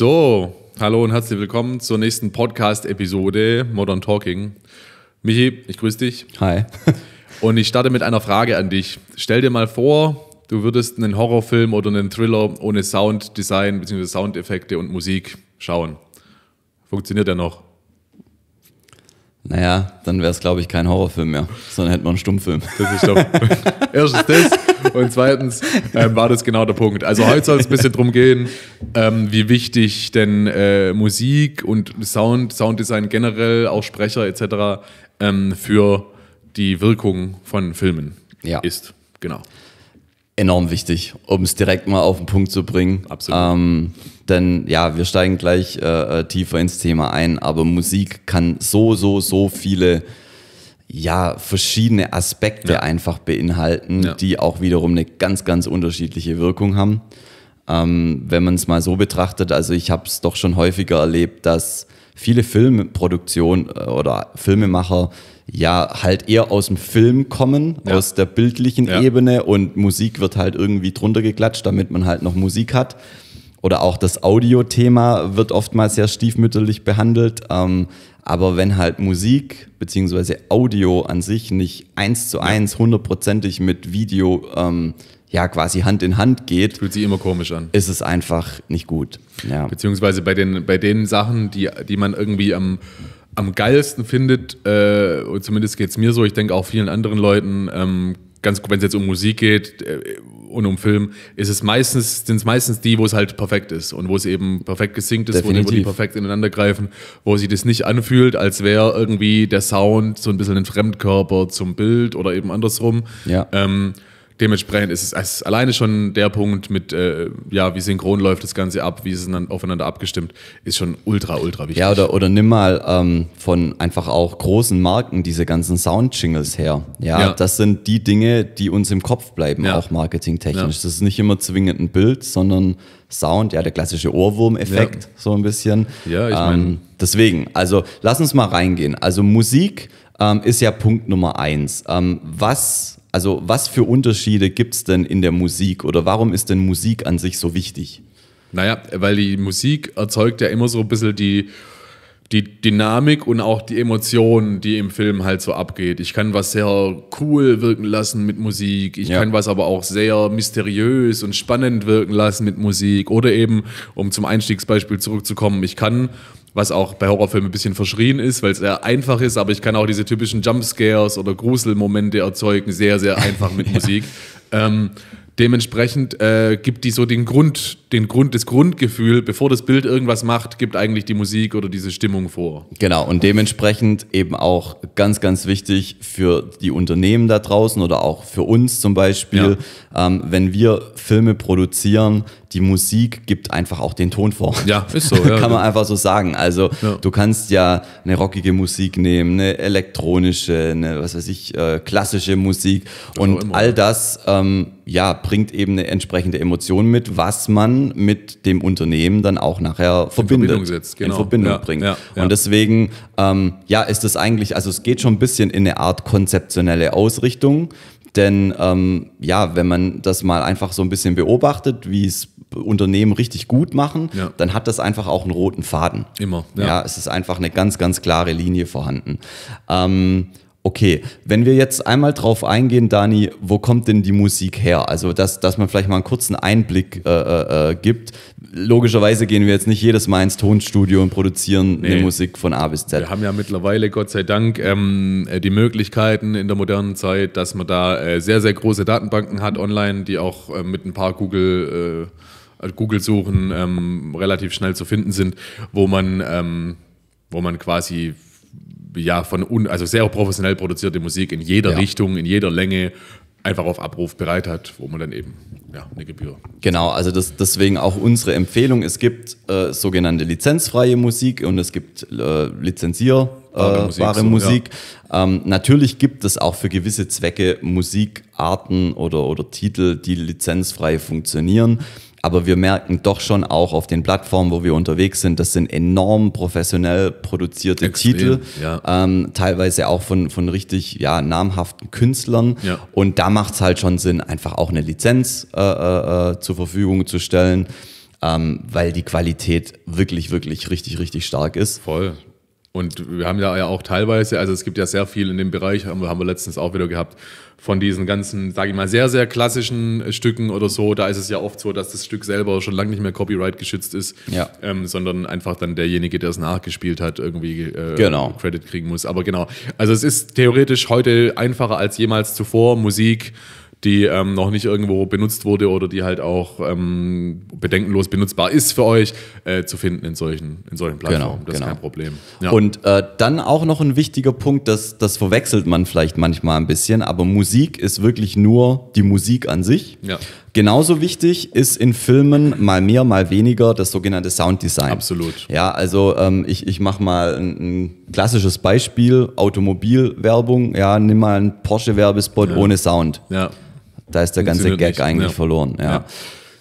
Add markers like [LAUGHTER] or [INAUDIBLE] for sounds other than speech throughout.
So, hallo und herzlich willkommen zur nächsten Podcast-Episode Modern Talking. Michi, ich grüße dich. Hi. [LAUGHS] Und ich starte mit einer Frage an dich. Stell dir mal vor, du würdest einen Horrorfilm oder einen Thriller ohne Sounddesign bzw. Soundeffekte und Musik schauen. Funktioniert der noch? Naja, dann wäre es, glaube ich, kein Horrorfilm mehr, sondern hätten wir einen Stummfilm. Das ist doch [LAUGHS] erstens das und zweitens ähm, war das genau der Punkt. Also heute soll es ein bisschen darum gehen, ähm, wie wichtig denn äh, Musik und Sound, Sounddesign generell, auch Sprecher etc. Ähm, für die Wirkung von Filmen ja. ist. Genau enorm wichtig, um es direkt mal auf den Punkt zu bringen. Absolut. Ähm, denn ja, wir steigen gleich äh, äh, tiefer ins Thema ein, aber Musik kann so, so, so viele ja, verschiedene Aspekte ja. einfach beinhalten, ja. die auch wiederum eine ganz, ganz unterschiedliche Wirkung haben. Ähm, wenn man es mal so betrachtet, also ich habe es doch schon häufiger erlebt, dass viele Filmproduktionen äh, oder Filmemacher ja halt eher aus dem Film kommen, ja. aus der bildlichen ja. Ebene und Musik wird halt irgendwie drunter geklatscht, damit man halt noch Musik hat. Oder auch das Audio-Thema wird oftmals sehr stiefmütterlich behandelt. Ähm, aber wenn halt Musik beziehungsweise Audio an sich nicht eins zu eins hundertprozentig mit Video ähm, ja quasi Hand in Hand geht, fühlt sich immer komisch an. Ist es einfach nicht gut. Ja. Beziehungsweise bei den bei den Sachen, die die man irgendwie am ähm am geilsten findet, äh, zumindest geht es mir so, ich denke auch vielen anderen Leuten, ähm, ganz gut, wenn es jetzt um Musik geht äh, und um Film, ist es meistens, sind es meistens die, wo es halt perfekt ist und wo es eben perfekt gesinkt ist, wo die, wo die, perfekt ineinander greifen, wo sich das nicht anfühlt, als wäre irgendwie der Sound so ein bisschen ein Fremdkörper zum Bild oder eben andersrum. Ja. Ähm, dementsprechend ist es, es ist alleine schon der Punkt mit, äh, ja, wie synchron läuft das Ganze ab, wie ist es dann aufeinander abgestimmt, ist schon ultra, ultra wichtig. Ja, oder, oder nimm mal ähm, von einfach auch großen Marken diese ganzen Sound-Jingles her. Ja, ja, das sind die Dinge, die uns im Kopf bleiben, ja. auch marketingtechnisch. Ja. Das ist nicht immer zwingend ein Bild, sondern Sound, ja, der klassische Ohrwurm-Effekt, so ein bisschen. Ja, ich meine. Ähm, deswegen, also lass uns mal reingehen. Also Musik ähm, ist ja Punkt Nummer eins. Ähm, was also was für Unterschiede gibt es denn in der Musik oder warum ist denn Musik an sich so wichtig? Naja, weil die Musik erzeugt ja immer so ein bisschen die, die Dynamik und auch die Emotionen, die im Film halt so abgeht. Ich kann was sehr cool wirken lassen mit Musik, ich ja. kann was aber auch sehr mysteriös und spannend wirken lassen mit Musik oder eben, um zum Einstiegsbeispiel zurückzukommen, ich kann was auch bei Horrorfilmen ein bisschen verschrien ist, weil es sehr einfach ist, aber ich kann auch diese typischen Jumpscares oder Gruselmomente erzeugen, sehr, sehr einfach mit [LAUGHS] ja. Musik. Ähm, dementsprechend äh, gibt die so den Grund, den Grund, das Grundgefühl, bevor das Bild irgendwas macht, gibt eigentlich die Musik oder diese Stimmung vor. Genau, und dementsprechend eben auch ganz, ganz wichtig für die Unternehmen da draußen oder auch für uns zum Beispiel, ja. ähm, wenn wir Filme produzieren, die Musik gibt einfach auch den Ton vor. Ja, ist so. [LAUGHS] Ja, kann man ja. einfach so sagen. Also ja. du kannst ja eine rockige Musik nehmen, eine elektronische, eine, was weiß ich, äh, klassische Musik das und all das ähm, ja, bringt eben eine entsprechende Emotion mit, was man mit dem Unternehmen dann auch nachher verbindet. in Verbindung setzt, genau. in Verbindung bringt. Ja, Und deswegen ähm, ja, ist es eigentlich, also es geht schon ein bisschen in eine Art konzeptionelle Ausrichtung. Denn ähm, ja, wenn man das mal einfach so ein bisschen beobachtet, wie es Unternehmen richtig gut machen, ja. dann hat das einfach auch einen roten Faden. Immer. Ja. ja. es ist einfach eine ganz, ganz klare Linie vorhanden. Ähm, Okay, wenn wir jetzt einmal drauf eingehen, Dani, wo kommt denn die Musik her? Also, dass, dass man vielleicht mal einen kurzen Einblick äh, äh, äh gibt. Logischerweise gehen wir jetzt nicht jedes Mal ins Tonstudio und produzieren nee. die Musik von A bis Z. Wir haben ja mittlerweile, Gott sei Dank, ähm, äh, die Möglichkeiten in der modernen Zeit, dass man da äh, sehr, sehr große Datenbanken hat online, die auch äh, mit ein paar Google, Google suchen ähm, relativ schnell zu finden sind, wo man, ähm, wo man quasi ja, von un, also sehr professionell produzierte Musik in jeder ja. Richtung, in jeder Länge einfach auf Abruf bereit hat, wo man dann eben ja, eine Gebühr. Genau, also das, deswegen auch unsere Empfehlung, es gibt äh, sogenannte lizenzfreie Musik und es gibt äh, lizenzier äh, Musik. So, Musik. Ja. Ähm, natürlich gibt es auch für gewisse Zwecke Musikarten oder, oder Titel, die lizenzfrei funktionieren. Aber wir merken doch schon auch auf den Plattformen, wo wir unterwegs sind, das sind enorm professionell produzierte Extrem, Titel, ja. ähm, teilweise auch von, von richtig ja, namhaften Künstlern. Ja. Und da macht es halt schon Sinn, einfach auch eine Lizenz äh, äh, äh, zur Verfügung zu stellen. Ähm, weil die Qualität wirklich, wirklich richtig, richtig stark ist. Voll. Und wir haben ja auch teilweise, also es gibt ja sehr viel in dem Bereich, haben wir letztens auch wieder gehabt, von diesen ganzen, sage ich mal, sehr, sehr klassischen äh, Stücken oder so. Da ist es ja oft so, dass das Stück selber schon lange nicht mehr Copyright geschützt ist, ja. ähm, sondern einfach dann derjenige, der es nachgespielt hat, irgendwie äh, genau. Credit kriegen muss. Aber genau, also es ist theoretisch heute einfacher als jemals zuvor, Musik die ähm, noch nicht irgendwo benutzt wurde oder die halt auch ähm, bedenkenlos benutzbar ist für euch, äh, zu finden in solchen, in solchen genau, Plattformen. Genau, das genau. ist kein Problem. Ja. Und äh, dann auch noch ein wichtiger Punkt, das, das verwechselt man vielleicht manchmal ein bisschen, aber Musik ist wirklich nur die Musik an sich. Ja. Genauso wichtig ist in Filmen mal mehr, mal weniger das sogenannte Sounddesign. Absolut. Ja, also ähm, ich, ich mache mal ein, ein, klassisches Beispiel, Automobilwerbung, ja, nimm mal einen Porsche-Werbespot ja. ohne Sound. Ja da ist der ganze Gag nicht. eigentlich ja. verloren. Ja. ja.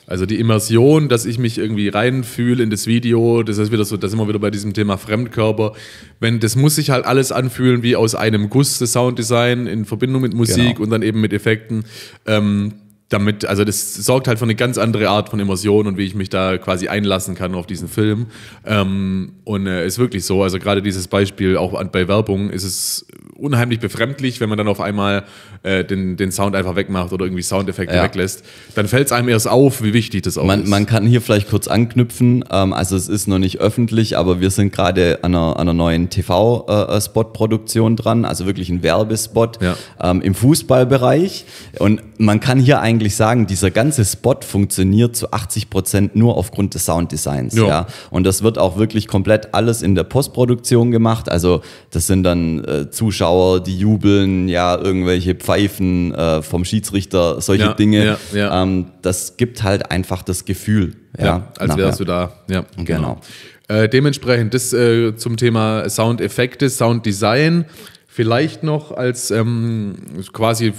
Also die Immersion, dass ich mich irgendwie reinfühle in das Video, das ist wieder so, da immer wieder bei diesem Thema Fremdkörper. Wenn das muss sich halt alles anfühlen wie aus einem Guss, das Sounddesign in Verbindung mit Musik genau. und dann eben mit Effekten. Ähm, damit, also das sorgt halt für eine ganz andere Art von Immersion und wie ich mich da quasi einlassen kann auf diesen Film. Ähm, und äh, ist wirklich so, also gerade dieses Beispiel auch an, bei Werbung ist es unheimlich befremdlich, wenn man dann auf einmal äh, den, den Sound einfach wegmacht oder irgendwie Soundeffekte ja. weglässt. Dann fällt es einem erst auf, wie wichtig das auch man, ist. Man kann hier vielleicht kurz anknüpfen. Ähm, also es ist noch nicht öffentlich, aber wir sind gerade an einer, einer neuen TV-Spot-Produktion äh, äh dran, also wirklich ein Werbespot ja. ähm, im Fußballbereich. Und man kann hier eigentlich sagen, dieser ganze Spot funktioniert zu 80 Prozent nur aufgrund des Sounddesigns. Ja. ja. Und das wird auch wirklich komplett alles in der Postproduktion gemacht. Also das sind dann äh, Zuschauer Zuschauer, die jubeln, ja, irgendwelche Pfeifen äh, vom Schiedsrichter, solche ja, Dinge. Ja, ja. Ähm, das gibt halt einfach das Gefühl. Ja, als wärst du da. Ja, genau. genau. Äh, dementsprechend, das äh, zum Thema Soundeffekte, Sounddesign. Vielleicht noch als ähm, quasi,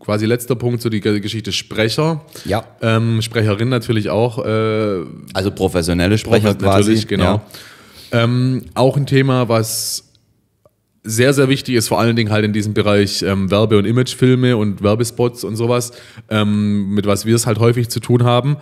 quasi letzter Punkt zu so die Geschichte Sprecher. Ja. Ähm, Sprecherin natürlich auch. Äh, also professionelle Sprecher Prof quasi. Natürlich, genau. Ähm, auch ein Thema, was sehr, sehr wichtig ist, vor allen Dingen halt in diesem Bereich ähm, Werbe- und Imagefilme und Werbespots und sowas, ähm, mit was wir es halt häufig zu tun haben.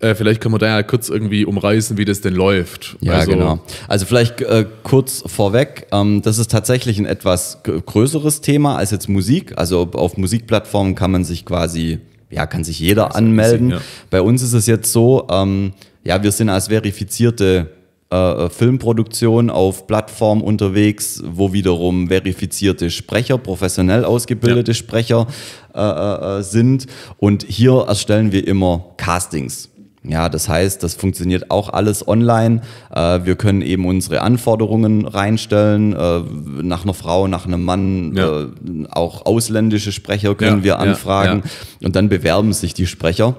Äh, vielleicht können wir da ja kurz irgendwie umreißen, wie das denn läuft. Ja, also, genau. Also vielleicht äh, kurz vorweg, ähm, das ist tatsächlich ein etwas größeres Thema als jetzt Musik. Also auf Musikplattformen kann man sich quasi, ja, kann sich jeder anmelden. Bisschen, ja. Bei uns ist es jetzt so, ähm, ja, wir sind als verifizierte äh, äh, Filmproduktion auf Plattform unterwegs, wo wiederum verifizierte Sprecher, professionell ausgebildete ja. Sprecher äh, äh, äh, sind. Und hier erstellen wir immer Castings. Ja, das heißt, das funktioniert auch alles online. Äh, wir können eben unsere Anforderungen reinstellen, äh, nach einer Frau, nach einem Mann, ja. äh, auch ausländische Sprecher können ja, wir anfragen ja, und dann bewerben sich die Sprecher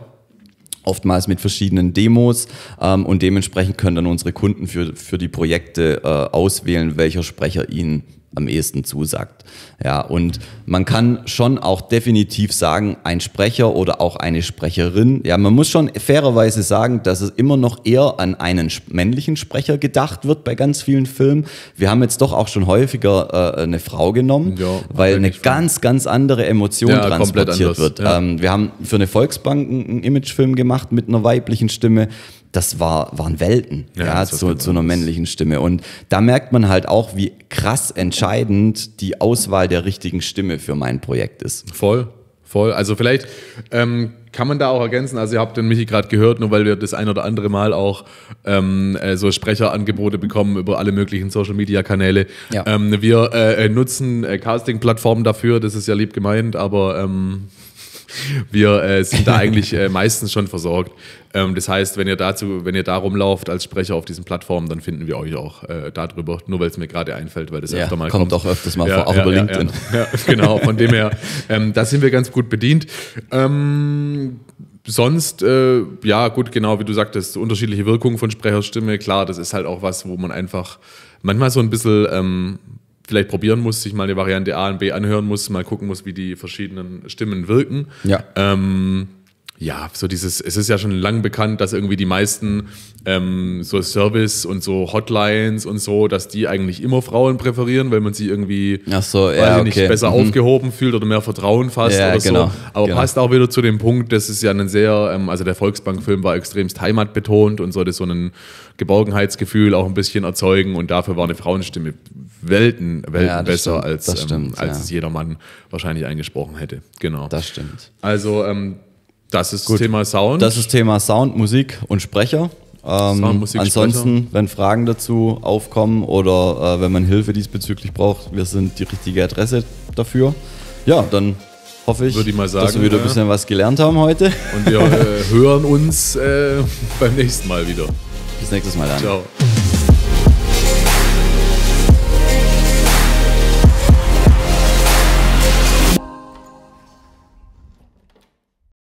oftmals mit verschiedenen Demos ähm, und dementsprechend können dann unsere Kunden für, für die Projekte äh, auswählen, welcher Sprecher ihnen am ehesten zusagt. Ja, und man kann schon auch definitiv sagen, ein Sprecher oder auch eine Sprecherin, ja, man muss schon fairerweise sagen, dass es immer noch eher an einen männlichen Sprecher gedacht wird bei ganz vielen Filmen. Wir haben jetzt doch auch schon häufiger äh, eine Frau genommen, ja, weil eine ganz, ganz andere Emotion ja, transportiert wird. Ja. Ähm, wir haben für eine Volksbank einen Imagefilm gemacht mit einer weiblichen Stimme das war, waren Welten ja, ja zu, zu einer männlichen Stimme. Und da merkt man halt auch, wie krass entscheidend die Auswahl der richtigen Stimme für mein Projekt ist. Voll, voll. Also vielleicht ähm, kann man da auch ergänzen, also ihr habt den Michi gerade gehört, nur weil wir das ein oder andere Mal auch ähm, äh, so Sprecherangebote bekommen über alle möglichen Social-Media-Kanäle. Ja. Ähm, wir äh, äh, nutzen äh, Casting-Plattformen dafür, das ist ja lieb gemeint, aber... Ähm wir äh, sind da [LAUGHS] eigentlich äh, meistens schon versorgt. Ähm, das heißt, wenn ihr dazu, wenn ihr da rumlauft als Sprecher auf diesen Plattformen, dann finden wir euch auch äh, darüber. Nur weil es mir gerade einfällt, weil das ja, öfter mal kommt. Kommt auch öfters mal ja, vor, auch ja, über ja, LinkedIn. [LAUGHS] genau, von dem her, ähm, da sind wir ganz gut bedient. Ähm, sonst, äh, ja, gut, genau, wie du sagtest, unterschiedliche Wirkungen von Sprecherstimme. Klar, das ist halt auch was, wo man einfach manchmal so ein bisschen ähm, vielleicht probieren muss, sich mal eine Variante A und B anhören muss, mal gucken muss, wie die verschiedenen Stimmen wirken. Ja. Ähm, ja, so dieses, es ist ja schon lang bekannt, dass irgendwie die meisten ähm, so Service und so Hotlines und so, dass die eigentlich immer Frauen präferieren, weil man sie irgendwie Ach so, ja, okay. nicht besser mhm. aufgehoben fühlt oder mehr Vertrauen fasst ja, oder genau, so. Aber genau. passt auch wieder zu dem Punkt, das ist ja ein sehr, ähm, also der Volksbankfilm war extremst heimatbetont und sollte so ein Geborgenheitsgefühl auch ein bisschen erzeugen und dafür war eine Frauenstimme Welten, Welten ja, besser stimmt, als, ähm, stimmt, ähm, als es jeder Mann wahrscheinlich eingesprochen hätte. Genau. Das stimmt. Also ähm, das ist Gut. Thema Sound. Das ist Thema Sound, Musik und Sprecher. Ähm, Sound, Musik, ansonsten, Sprecher. wenn Fragen dazu aufkommen oder äh, wenn man Hilfe diesbezüglich braucht, wir sind die richtige Adresse dafür. Ja, dann hoffe ich, ich sagen, dass wir wieder ein bisschen was gelernt haben heute. Und wir äh, [LAUGHS] hören uns äh, beim nächsten Mal wieder. Bis nächstes Mal dann. Ciao.